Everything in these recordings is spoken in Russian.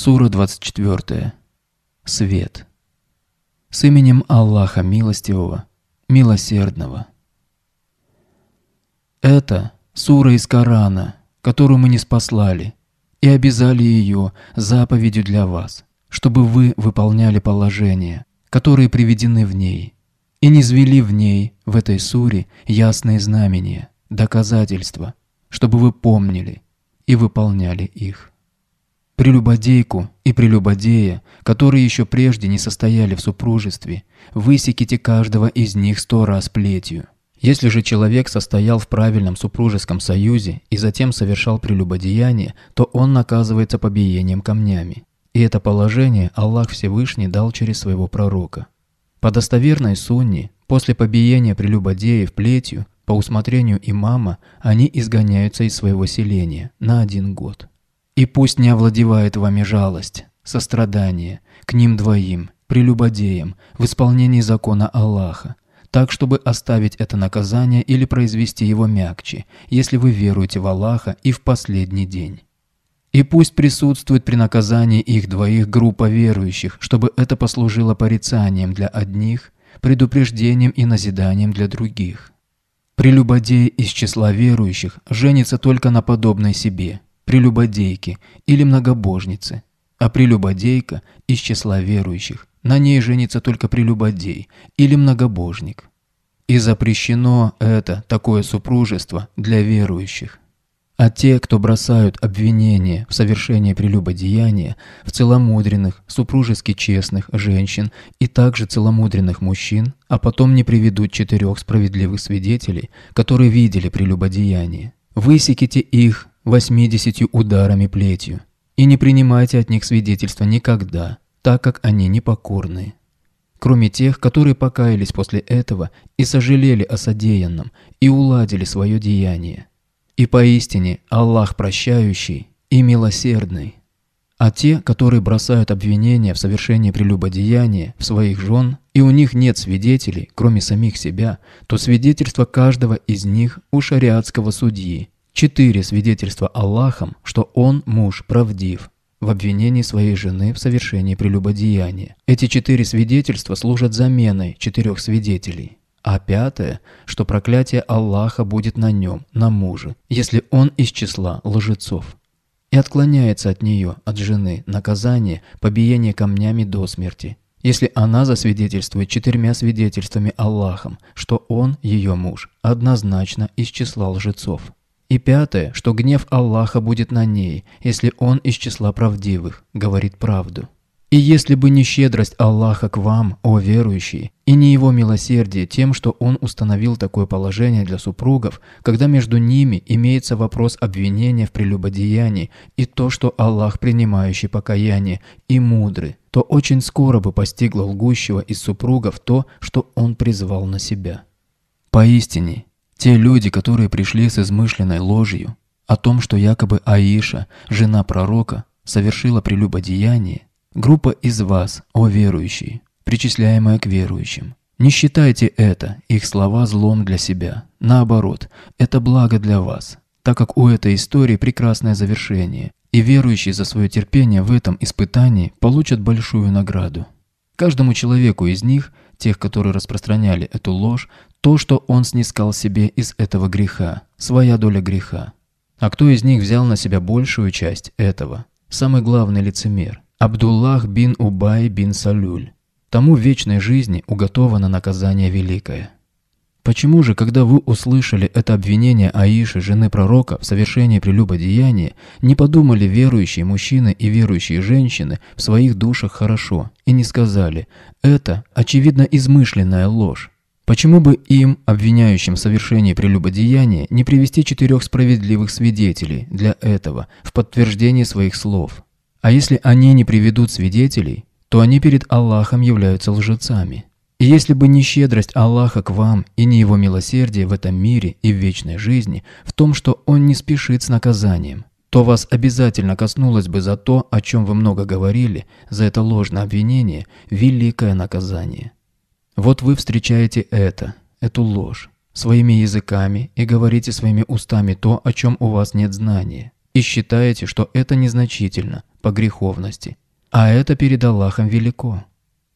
Сура 24. Свет. С именем Аллаха Милостивого, Милосердного. Это сура из Корана, которую мы не спаслали, и обязали ее заповедью для вас, чтобы вы выполняли положения, которые приведены в ней, и не звели в ней, в этой суре, ясные знамения, доказательства, чтобы вы помнили и выполняли их. Прелюбодейку и прелюбодея, которые еще прежде не состояли в супружестве, высеките каждого из них сто раз плетью. Если же человек состоял в правильном супружеском союзе и затем совершал прелюбодеяние, то он наказывается побиением камнями. И это положение Аллах Всевышний дал через своего пророка. По достоверной сунне, после побиения прелюбодеев плетью, по усмотрению имама, они изгоняются из своего селения на один год. И пусть не овладевает вами жалость, сострадание к ним двоим, прелюбодеям, в исполнении закона Аллаха, так, чтобы оставить это наказание или произвести его мягче, если вы веруете в Аллаха и в последний день. И пусть присутствует при наказании их двоих группа верующих, чтобы это послужило порицанием для одних, предупреждением и назиданием для других. Прелюбодей из числа верующих женится только на подобной себе – прелюбодейки или многобожницы, а прелюбодейка из числа верующих, на ней женится только прелюбодей или многобожник. И запрещено это, такое супружество, для верующих. А те, кто бросают обвинения в совершении прелюбодеяния в целомудренных, супружески честных женщин и также целомудренных мужчин, а потом не приведут четырех справедливых свидетелей, которые видели прелюбодеяние, высеките их 80 ударами плетью. И не принимайте от них свидетельства никогда, так как они непокорны. Кроме тех, которые покаялись после этого и сожалели о содеянном, и уладили свое деяние. И поистине Аллах прощающий и милосердный. А те, которые бросают обвинения в совершении прелюбодеяния в своих жен, и у них нет свидетелей, кроме самих себя, то свидетельство каждого из них у шариатского судьи, Четыре свидетельства Аллахом, что он, муж, правдив в обвинении своей жены в совершении прелюбодеяния. Эти четыре свидетельства служат заменой четырех свидетелей. А пятое, что проклятие Аллаха будет на нем, на муже, если он из числа лжецов. И отклоняется от нее, от жены, наказание, побиение камнями до смерти, если она засвидетельствует четырьмя свидетельствами Аллахом, что он, ее муж, однозначно из числа лжецов. И пятое, что гнев Аллаха будет на ней, если он из числа правдивых говорит правду. И если бы не щедрость Аллаха к вам, о верующие, и не его милосердие тем, что он установил такое положение для супругов, когда между ними имеется вопрос обвинения в прелюбодеянии и то, что Аллах, принимающий покаяние, и мудрый, то очень скоро бы постигло лгущего из супругов то, что он призвал на себя. Поистине, те люди, которые пришли с измышленной ложью о том, что якобы Аиша, жена пророка, совершила прелюбодеяние, группа из вас, о верующие, причисляемая к верующим. Не считайте это, их слова, злом для себя. Наоборот, это благо для вас, так как у этой истории прекрасное завершение, и верующие за свое терпение в этом испытании получат большую награду. Каждому человеку из них, тех, которые распространяли эту ложь, то, что он снискал себе из этого греха, своя доля греха. А кто из них взял на себя большую часть этого? Самый главный лицемер – Абдуллах бин Убай бин Салюль. Тому в вечной жизни уготовано наказание великое. Почему же, когда вы услышали это обвинение Аиши, жены пророка, в совершении прелюбодеяния, не подумали верующие мужчины и верующие женщины в своих душах хорошо и не сказали «это, очевидно, измышленная ложь»? Почему бы им, обвиняющим в совершении прелюбодеяния, не привести четырех справедливых свидетелей для этого в подтверждение своих слов? А если они не приведут свидетелей, то они перед Аллахом являются лжецами. И если бы не щедрость Аллаха к вам и не его милосердие в этом мире и в вечной жизни, в том, что он не спешит с наказанием, то вас обязательно коснулось бы за то, о чем вы много говорили, за это ложное обвинение, великое наказание. Вот вы встречаете это, эту ложь, своими языками и говорите своими устами то, о чем у вас нет знания, и считаете, что это незначительно, по греховности. А это перед Аллахом велико.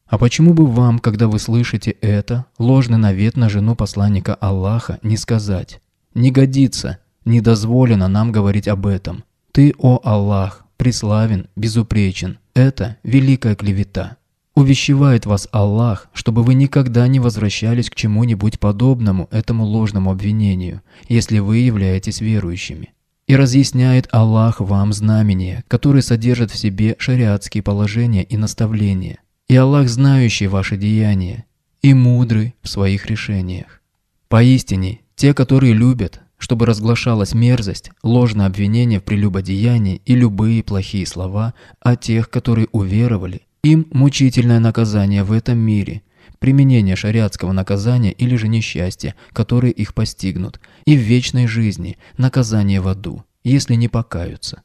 А почему бы вам, когда вы слышите это, ложный навет на жену посланника Аллаха, не сказать «Не годится, не дозволено нам говорить об этом. Ты, о Аллах, преславен, безупречен. Это великая клевета». Увещевает вас Аллах, чтобы вы никогда не возвращались к чему-нибудь подобному этому ложному обвинению, если вы являетесь верующими. И разъясняет Аллах вам знамения, которые содержат в себе шариатские положения и наставления. И Аллах, знающий ваши деяния, и мудрый в своих решениях. Поистине, те, которые любят, чтобы разглашалась мерзость, ложное обвинение в прелюбодеянии и любые плохие слова о тех, которые уверовали – им мучительное наказание в этом мире, применение шариатского наказания или же несчастья, которые их постигнут, и в вечной жизни наказание в аду, если не покаются.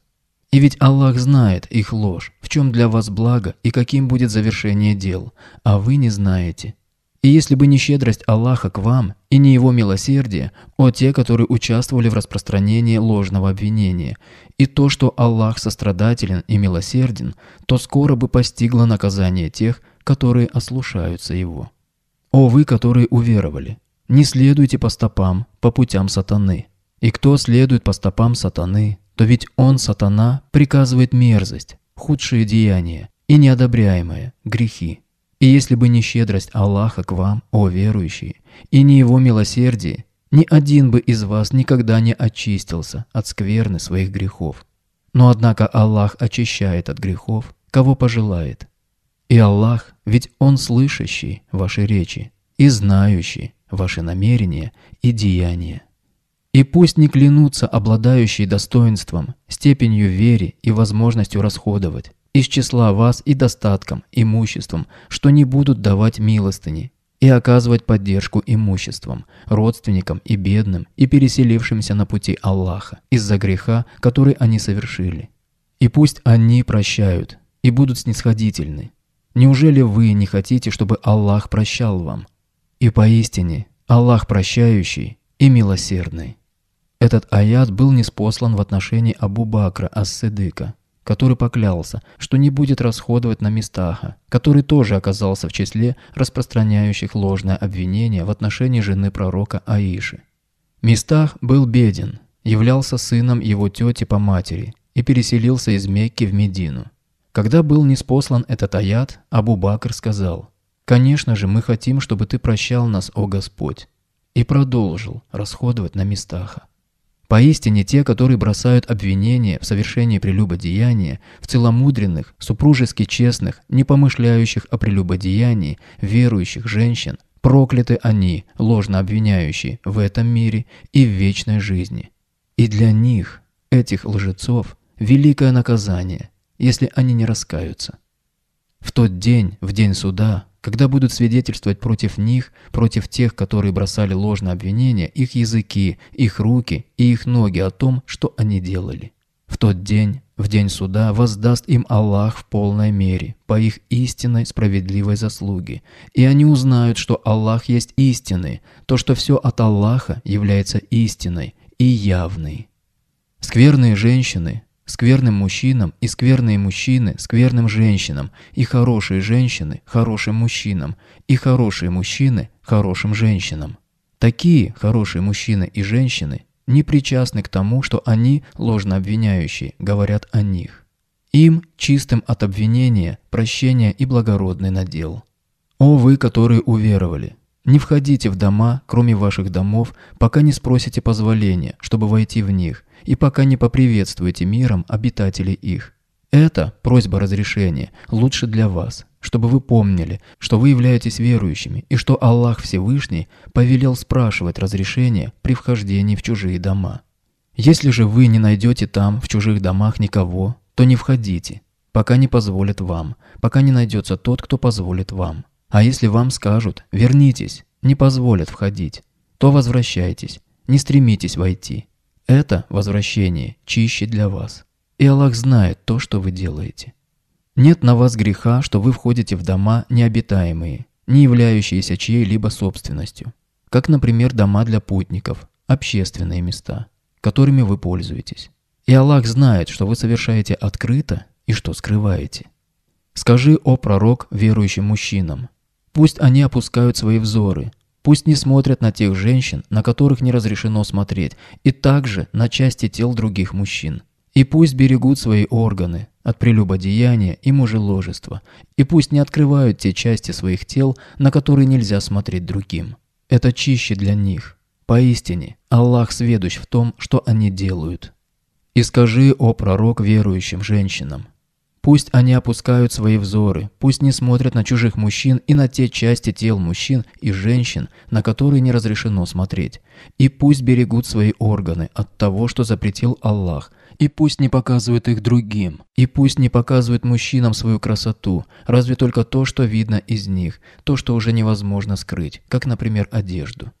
И ведь Аллах знает их ложь, в чем для вас благо и каким будет завершение дел, а вы не знаете. И если бы не щедрость Аллаха к вам и не его милосердие, о те, которые участвовали в распространении ложного обвинения, и то, что Аллах сострадателен и милосерден, то скоро бы постигло наказание тех, которые ослушаются его. О вы, которые уверовали, не следуйте по стопам, по путям сатаны. И кто следует по стопам сатаны, то ведь он, сатана, приказывает мерзость, худшие деяния и неодобряемые грехи. И если бы не щедрость Аллаха к вам, о верующие, и не его милосердие, ни один бы из вас никогда не очистился от скверны своих грехов. Но однако Аллах очищает от грехов, кого пожелает. И Аллах, ведь Он слышащий ваши речи и знающий ваши намерения и деяния. И пусть не клянутся обладающие достоинством, степенью веры и возможностью расходовать, из числа вас и достатком, имуществом, что не будут давать милостыни, и оказывать поддержку имуществом, родственникам и бедным, и переселившимся на пути Аллаха из-за греха, который они совершили. И пусть они прощают и будут снисходительны. Неужели вы не хотите, чтобы Аллах прощал вам? И поистине, Аллах прощающий и милосердный. Этот аят был неспослан в отношении Абу Бакра Ас-Сыдыка, который поклялся, что не будет расходовать на Мистаха, который тоже оказался в числе распространяющих ложное обвинение в отношении жены пророка Аиши. Мистах был беден, являлся сыном его тети по матери и переселился из Мекки в Медину. Когда был неспослан этот аят, Абу Бакр сказал, «Конечно же, мы хотим, чтобы ты прощал нас, о Господь», и продолжил расходовать на Мистаха. Поистине те, которые бросают обвинения в совершении прелюбодеяния, в целомудренных, супружески честных, не помышляющих о прелюбодеянии, верующих женщин, прокляты они, ложно обвиняющие, в этом мире и в вечной жизни. И для них, этих лжецов, великое наказание, если они не раскаются. В тот день, в день суда, когда будут свидетельствовать против них, против тех, которые бросали ложные обвинения, их языки, их руки и их ноги о том, что они делали. В тот день, в день суда, воздаст им Аллах в полной мере, по их истинной справедливой заслуге. И они узнают, что Аллах есть истинный, то, что все от Аллаха является истиной и явной. Скверные женщины, Скверным мужчинам и скверные мужчины скверным женщинам, и хорошие женщины хорошим мужчинам, и хорошие мужчины хорошим женщинам. Такие хорошие мужчины и женщины не причастны к тому, что они, ложно обвиняющие, говорят о них. Им, чистым от обвинения, прощения и благородный надел. О вы, которые уверовали, не входите в дома, кроме ваших домов, пока не спросите позволения, чтобы войти в них, и пока не поприветствуете миром обитателей их. Это просьба разрешения, лучше для вас, чтобы вы помнили, что вы являетесь верующими и что Аллах Всевышний повелел спрашивать разрешение при вхождении в чужие дома. Если же вы не найдете там, в чужих домах, никого, то не входите, пока не позволят вам, пока не найдется тот, кто позволит вам. А если вам скажут «вернитесь», не позволят входить, то возвращайтесь, не стремитесь войти. Это возвращение чище для вас. И Аллах знает то, что вы делаете. Нет на вас греха, что вы входите в дома необитаемые, не являющиеся чьей-либо собственностью, как, например, дома для путников, общественные места, которыми вы пользуетесь. И Аллах знает, что вы совершаете открыто и что скрываете. Скажи, о пророк, верующим мужчинам, Пусть они опускают свои взоры, пусть не смотрят на тех женщин, на которых не разрешено смотреть, и также на части тел других мужчин. И пусть берегут свои органы от прелюбодеяния и мужеложества, и пусть не открывают те части своих тел, на которые нельзя смотреть другим. Это чище для них. Поистине, Аллах сведущ в том, что они делают. И скажи, о пророк верующим женщинам, Пусть они опускают свои взоры, пусть не смотрят на чужих мужчин и на те части тел мужчин и женщин, на которые не разрешено смотреть. И пусть берегут свои органы от того, что запретил Аллах, и пусть не показывают их другим, и пусть не показывают мужчинам свою красоту, разве только то, что видно из них, то, что уже невозможно скрыть, как, например, одежду.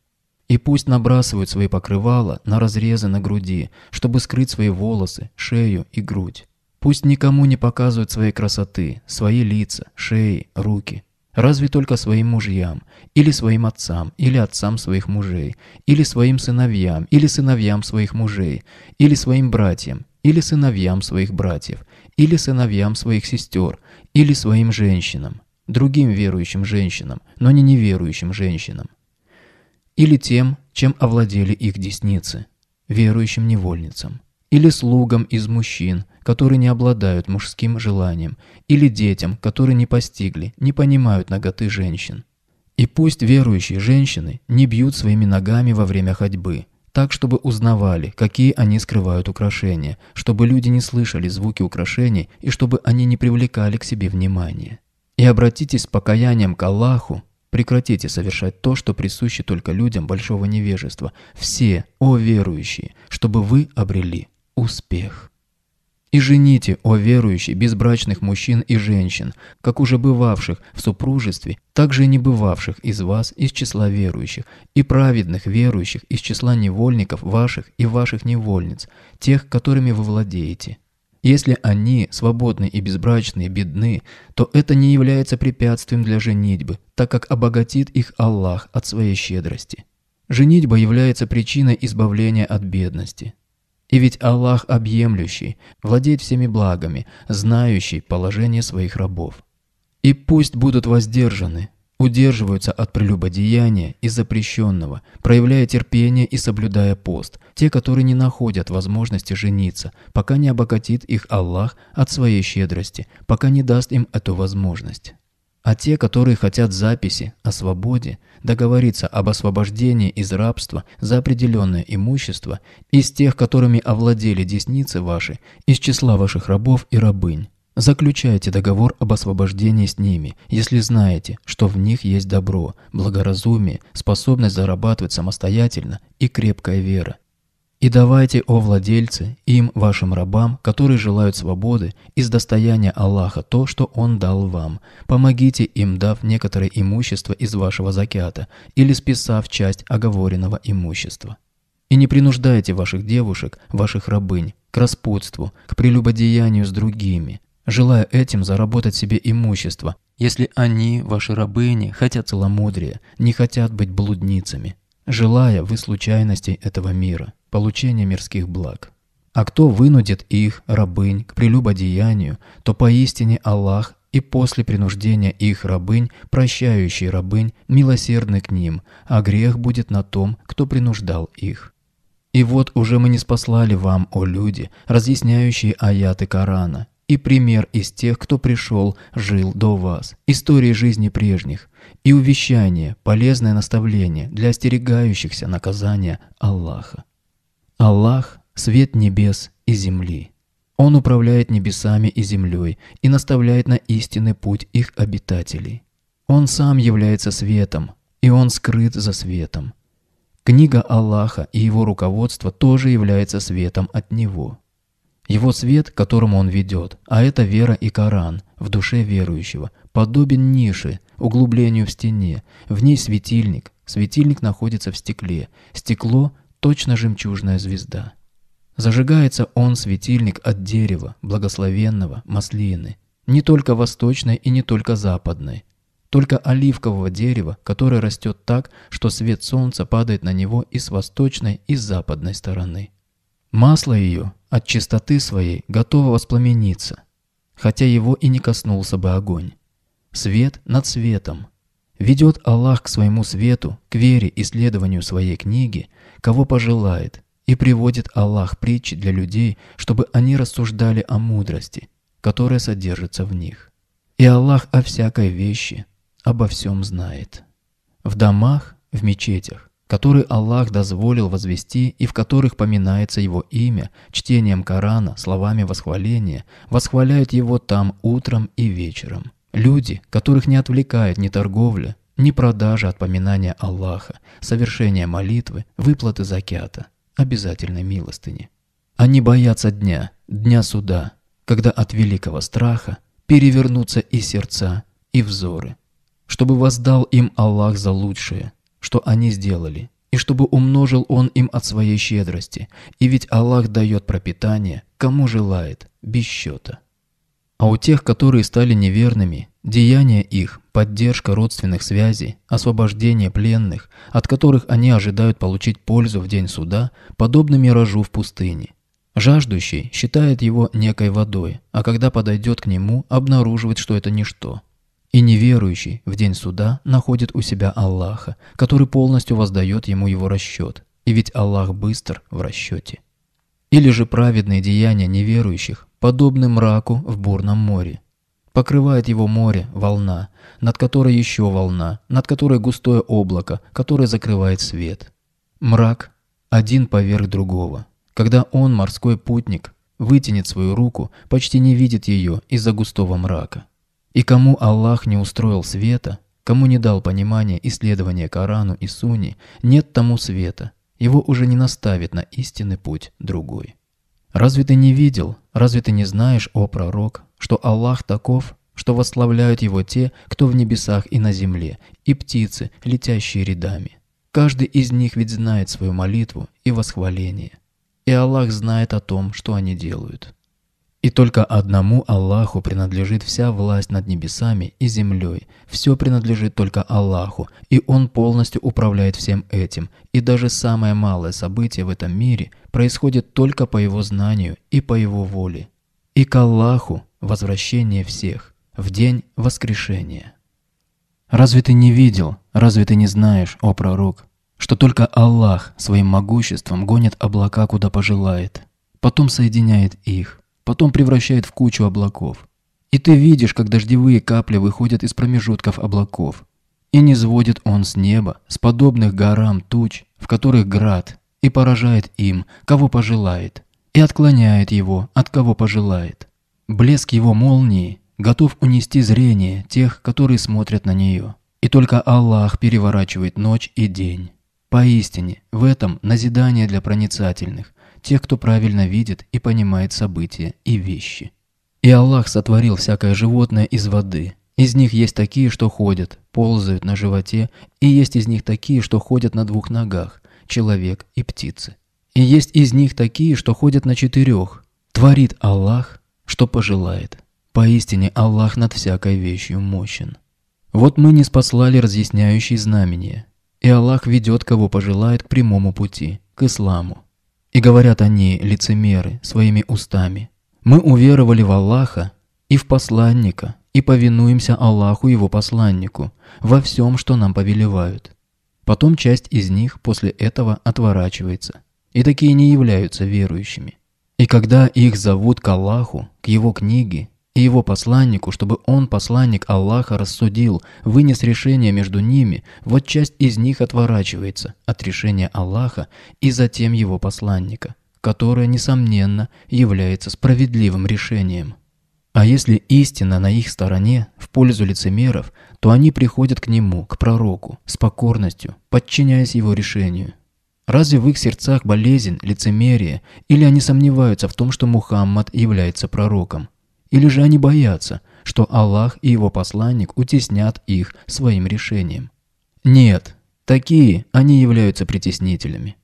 И пусть набрасывают свои покрывала на разрезы на груди, чтобы скрыть свои волосы, шею и грудь. Пусть никому не показывают своей красоты, свои лица, шеи, руки. Разве только своим мужьям, или своим отцам, или отцам своих мужей, или своим сыновьям, или сыновьям своих мужей, или своим братьям, или сыновьям своих братьев, или сыновьям своих сестер, или своим женщинам, другим верующим женщинам, но не неверующим женщинам, или тем, чем овладели их десницы, верующим невольницам, или слугам из мужчин, которые не обладают мужским желанием, или детям, которые не постигли, не понимают ноготы женщин. И пусть верующие женщины не бьют своими ногами во время ходьбы, так, чтобы узнавали, какие они скрывают украшения, чтобы люди не слышали звуки украшений и чтобы они не привлекали к себе внимания. И обратитесь с покаянием к Аллаху, прекратите совершать то, что присуще только людям большого невежества, все, о верующие, чтобы вы обрели успех. И жените, о верующий, безбрачных мужчин и женщин, как уже бывавших в супружестве, так и не бывавших из вас из числа верующих, и праведных верующих из числа невольников ваших и ваших невольниц, тех, которыми вы владеете. Если они, свободные и безбрачные, бедны, то это не является препятствием для женитьбы, так как обогатит их Аллах от своей щедрости. Женитьба является причиной избавления от бедности. И ведь Аллах объемлющий, владеет всеми благами, знающий положение своих рабов. И пусть будут воздержаны, удерживаются от прелюбодеяния и запрещенного, проявляя терпение и соблюдая пост, те, которые не находят возможности жениться, пока не обогатит их Аллах от своей щедрости, пока не даст им эту возможность. А те, которые хотят записи о свободе, договориться об освобождении из рабства за определенное имущество, из тех, которыми овладели десницы ваши, из числа ваших рабов и рабынь. Заключайте договор об освобождении с ними, если знаете, что в них есть добро, благоразумие, способность зарабатывать самостоятельно и крепкая вера. И давайте, о владельцы, им, вашим рабам, которые желают свободы, из достояния Аллаха то, что Он дал вам. Помогите им, дав некоторое имущество из вашего закята или списав часть оговоренного имущества. И не принуждайте ваших девушек, ваших рабынь, к распутству, к прелюбодеянию с другими, желая этим заработать себе имущество, если они, ваши рабыни, хотят целомудрия, не хотят быть блудницами, желая вы случайностей этого мира получения мирских благ. А кто вынудит их, рабынь, к прелюбодеянию, то поистине Аллах и после принуждения их рабынь, прощающий рабынь, милосердный к ним, а грех будет на том, кто принуждал их. И вот уже мы не спаслали вам, о люди, разъясняющие аяты Корана, и пример из тех, кто пришел, жил до вас, истории жизни прежних, и увещание, полезное наставление для остерегающихся наказания Аллаха. Аллах – свет небес и земли. Он управляет небесами и землей и наставляет на истинный путь их обитателей. Он сам является светом, и он скрыт за светом. Книга Аллаха и его руководство тоже является светом от него. Его свет, которому он ведет, а это вера и Коран, в душе верующего, подобен нише, углублению в стене, в ней светильник, светильник находится в стекле, стекло точно жемчужная звезда. Зажигается он, светильник, от дерева, благословенного, маслины, не только восточной и не только западной, только оливкового дерева, которое растет так, что свет солнца падает на него и с восточной, и с западной стороны. Масло ее от чистоты своей готово воспламениться, хотя его и не коснулся бы огонь. Свет над светом – Ведет Аллах к своему свету, к вере и следованию своей книги, кого пожелает, и приводит Аллах притчи для людей, чтобы они рассуждали о мудрости, которая содержится в них. И Аллах о всякой вещи, обо всем знает. В домах, в мечетях, которые Аллах дозволил возвести и в которых поминается Его имя, чтением Корана, словами восхваления, восхваляют Его там утром и вечером – Люди, которых не отвлекает ни торговля, ни продажа от Аллаха, совершение молитвы, выплаты закята, обязательной милостыни. Они боятся дня, дня суда, когда от великого страха перевернутся и сердца, и взоры, чтобы воздал им Аллах за лучшее, что они сделали, и чтобы умножил Он им от своей щедрости, и ведь Аллах дает пропитание, кому желает, без счета. А у тех, которые стали неверными, деяния их, поддержка родственных связей, освобождение пленных, от которых они ожидают получить пользу в день суда, подобны миражу в пустыне. Жаждущий считает его некой водой, а когда подойдет к нему, обнаруживает, что это ничто. И неверующий в день суда находит у себя Аллаха, который полностью воздает ему его расчет. И ведь Аллах быстр в расчете. Или же праведные деяния неверующих подобным мраку в бурном море. Покрывает его море волна, над которой еще волна, над которой густое облако, которое закрывает свет. Мрак один поверх другого. Когда он, морской путник, вытянет свою руку, почти не видит ее из-за густого мрака. И кому Аллах не устроил света, кому не дал понимания исследования Корану и Суни, нет тому света, его уже не наставит на истинный путь другой. Разве ты не видел, разве ты не знаешь, о пророк, что Аллах таков, что восславляют его те, кто в небесах и на земле, и птицы, летящие рядами? Каждый из них ведь знает свою молитву и восхваление. И Аллах знает о том, что они делают. И только одному Аллаху принадлежит вся власть над небесами и землей. Все принадлежит только Аллаху, и Он полностью управляет всем этим. И даже самое малое событие в этом мире происходит только по его знанию и по его воле. И к Аллаху возвращение всех в день воскрешения. Разве ты не видел, разве ты не знаешь, о пророк, что только Аллах своим могуществом гонит облака, куда пожелает, потом соединяет их, потом превращает в кучу облаков. И ты видишь, как дождевые капли выходят из промежутков облаков. И не сводит он с неба, с подобных горам туч, в которых град, и поражает им, кого пожелает, и отклоняет его, от кого пожелает. Блеск его молнии готов унести зрение тех, которые смотрят на нее. И только Аллах переворачивает ночь и день. Поистине, в этом назидание для проницательных, тех, кто правильно видит и понимает события и вещи. И Аллах сотворил всякое животное из воды. Из них есть такие, что ходят, ползают на животе, и есть из них такие, что ходят на двух ногах, человек и птицы. И есть из них такие, что ходят на четырех. Творит Аллах, что пожелает. Поистине Аллах над всякой вещью мощен. Вот мы не спаслали разъясняющие знамения. И Аллах ведет, кого пожелает, к прямому пути, к исламу. И говорят они, лицемеры, своими устами. Мы уверовали в Аллаха и в посланника, и повинуемся Аллаху его посланнику во всем, что нам повелевают. Потом часть из них после этого отворачивается. И такие не являются верующими. И когда их зовут к Аллаху, к его книге и его посланнику, чтобы он, посланник Аллаха, рассудил, вынес решение между ними, вот часть из них отворачивается от решения Аллаха и затем его посланника, которое, несомненно, является справедливым решением. А если истина на их стороне, в пользу лицемеров, то они приходят к нему, к пророку, с покорностью, подчиняясь его решению. Разве в их сердцах болезнь, лицемерие, или они сомневаются в том, что Мухаммад является пророком? Или же они боятся, что Аллах и его посланник утеснят их своим решением? Нет, такие они являются притеснителями.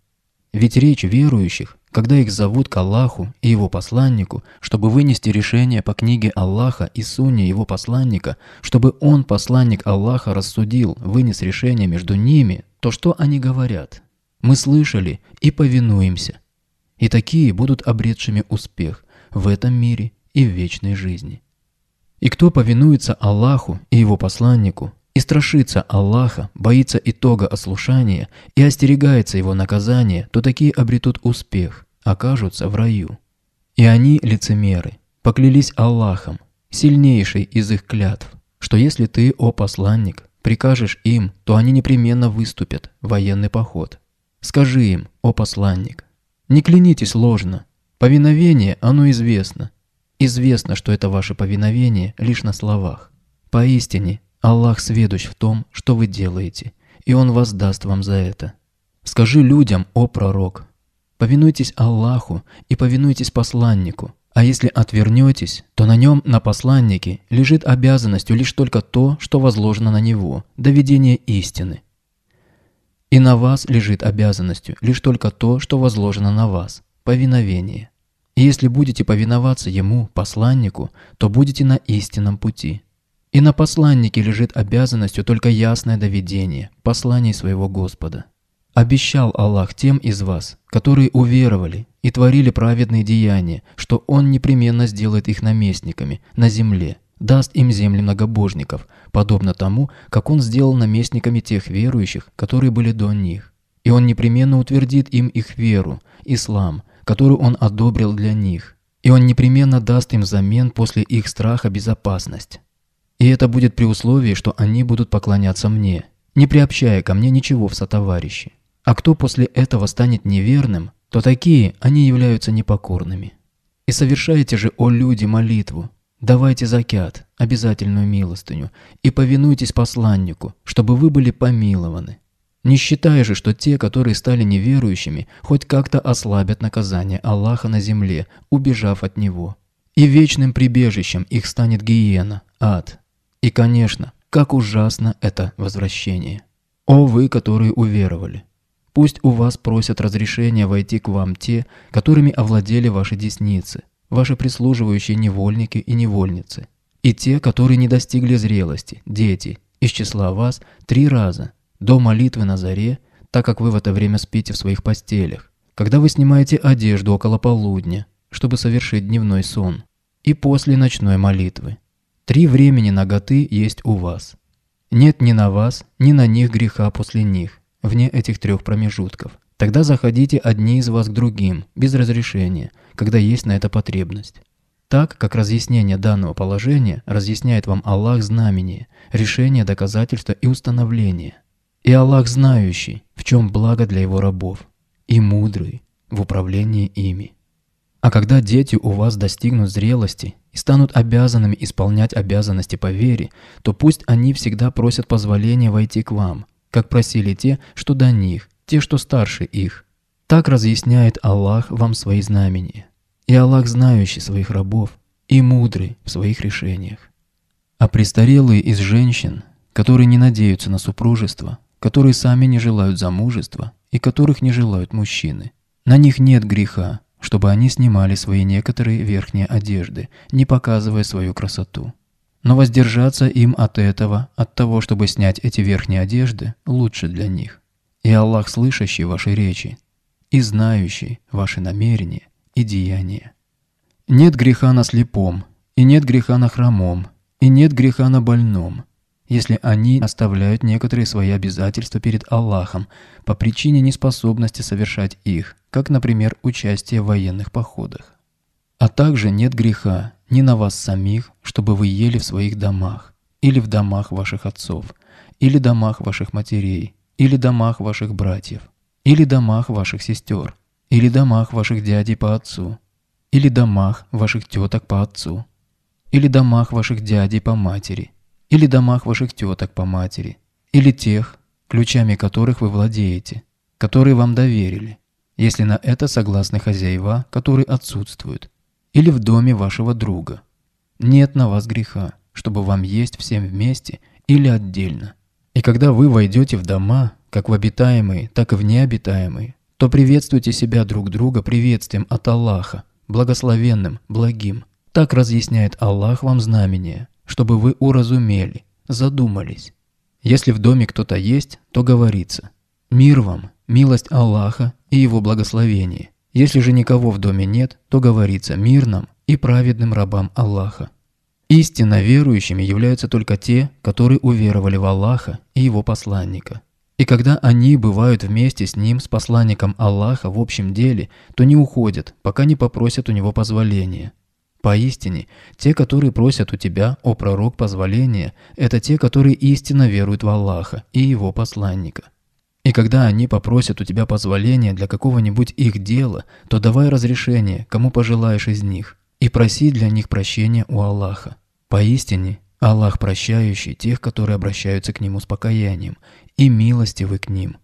Ведь речь верующих когда их зовут к Аллаху и его посланнику, чтобы вынести решение по книге Аллаха и сунне его посланника, чтобы он, посланник Аллаха, рассудил, вынес решение между ними, то что они говорят? Мы слышали и повинуемся. И такие будут обретшими успех в этом мире и в вечной жизни. И кто повинуется Аллаху и его посланнику, и страшится Аллаха, боится итога ослушания и остерегается его наказания, то такие обретут успех окажутся в раю. И они, лицемеры, поклялись Аллахом, сильнейшей из их клятв, что если ты, о посланник, прикажешь им, то они непременно выступят в военный поход. Скажи им, о посланник, не клянитесь ложно, повиновение, оно известно. Известно, что это ваше повиновение лишь на словах. Поистине, Аллах сведущ в том, что вы делаете, и Он воздаст вам за это. Скажи людям, о пророк, Повинуйтесь Аллаху и повинуйтесь посланнику. А если отвернетесь, то на нем, на посланнике, лежит обязанностью лишь только то, что возложено на него – доведение истины. И на вас лежит обязанностью лишь только то, что возложено на вас – повиновение. И если будете повиноваться ему, посланнику, то будете на истинном пути. И на посланнике лежит обязанностью только ясное доведение, посланий своего Господа – Обещал Аллах тем из вас, которые уверовали и творили праведные деяния, что Он непременно сделает их наместниками на земле, даст им земли многобожников, подобно тому, как Он сделал наместниками тех верующих, которые были до них. И Он непременно утвердит им их веру, ислам, которую Он одобрил для них. И Он непременно даст им взамен после их страха безопасность. И это будет при условии, что они будут поклоняться мне, не приобщая ко мне ничего в сотоварищи. А кто после этого станет неверным, то такие они являются непокорными. И совершайте же, о люди, молитву, давайте закят, обязательную милостыню, и повинуйтесь посланнику, чтобы вы были помилованы. Не считая же, что те, которые стали неверующими, хоть как-то ослабят наказание Аллаха на земле, убежав от Него. И вечным прибежищем их станет гиена, ад. И, конечно, как ужасно это возвращение. О вы, которые уверовали! Пусть у вас просят разрешения войти к вам те, которыми овладели ваши десницы, ваши прислуживающие невольники и невольницы, и те, которые не достигли зрелости, дети, из числа вас три раза, до молитвы на заре, так как вы в это время спите в своих постелях, когда вы снимаете одежду около полудня, чтобы совершить дневной сон, и после ночной молитвы. Три времени наготы есть у вас. Нет ни на вас, ни на них греха после них, вне этих трех промежутков. Тогда заходите одни из вас к другим, без разрешения, когда есть на это потребность. Так, как разъяснение данного положения разъясняет вам Аллах знамение, решение, доказательство и установление. И Аллах знающий, в чем благо для его рабов, и мудрый в управлении ими. А когда дети у вас достигнут зрелости и станут обязанными исполнять обязанности по вере, то пусть они всегда просят позволения войти к вам – как просили те, что до них, те, что старше их. Так разъясняет Аллах вам свои знамения. И Аллах знающий своих рабов, и мудрый в своих решениях. А престарелые из женщин, которые не надеются на супружество, которые сами не желают замужества и которых не желают мужчины, на них нет греха, чтобы они снимали свои некоторые верхние одежды, не показывая свою красоту. Но воздержаться им от этого, от того, чтобы снять эти верхние одежды, лучше для них. И Аллах, слышащий ваши речи, и знающий ваши намерения и деяния. Нет греха на слепом, и нет греха на хромом, и нет греха на больном, если они оставляют некоторые свои обязательства перед Аллахом по причине неспособности совершать их, как, например, участие в военных походах. А также нет греха, ни на вас самих, чтобы вы ели в своих домах, или в домах ваших отцов, или домах ваших матерей, или домах ваших братьев, или домах ваших сестер, или домах ваших дядей по отцу, или домах ваших теток по отцу, или домах ваших дядей по матери, или домах ваших теток по матери, или тех, ключами которых вы владеете, которые вам доверили, если на это согласны хозяева, которые отсутствуют, или в доме вашего друга. Нет на вас греха, чтобы вам есть всем вместе или отдельно. И когда вы войдете в дома, как в обитаемые, так и в необитаемые, то приветствуйте себя друг друга приветствием от Аллаха, благословенным, благим. Так разъясняет Аллах вам знамение, чтобы вы уразумели, задумались. Если в доме кто-то есть, то говорится «Мир вам, милость Аллаха и Его благословение». Если же никого в доме нет, то говорится мирным и праведным рабам Аллаха. Истинно верующими являются только те, которые уверовали в Аллаха и его посланника. И когда они бывают вместе с ним, с посланником Аллаха в общем деле, то не уходят, пока не попросят у него позволения. Поистине, те, которые просят у тебя, о пророк, позволения, это те, которые истинно веруют в Аллаха и его посланника. И когда они попросят у тебя позволения для какого-нибудь их дела, то давай разрешение, кому пожелаешь из них, и проси для них прощения у Аллаха. Поистине, Аллах прощающий тех, которые обращаются к Нему с покаянием, и милостивый к ним.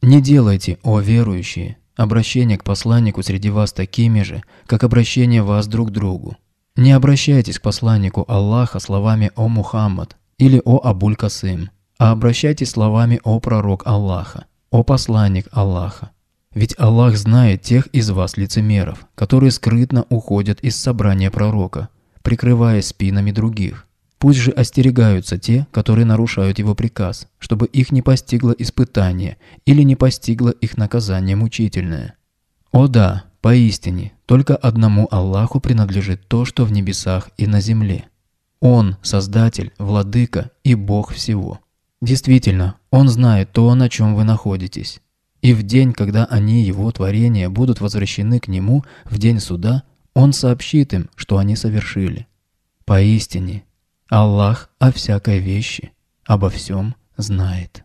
Не делайте, о верующие, обращение к посланнику среди вас такими же, как обращение вас друг к другу. Не обращайтесь к посланнику Аллаха словами «О Мухаммад» или «О Абуль Касым», а обращайтесь словами «О пророк Аллаха», «О посланник Аллаха». Ведь Аллах знает тех из вас лицемеров, которые скрытно уходят из собрания пророка, прикрывая спинами других. Пусть же остерегаются те, которые нарушают его приказ, чтобы их не постигло испытание или не постигло их наказание мучительное. О да, поистине, только одному Аллаху принадлежит то, что в небесах и на земле. Он – Создатель, Владыка и Бог всего. Действительно, он знает то, на чем вы находитесь. И в день, когда они, его творения, будут возвращены к нему, в день суда, он сообщит им, что они совершили. Поистине, Аллах о всякой вещи, обо всем знает.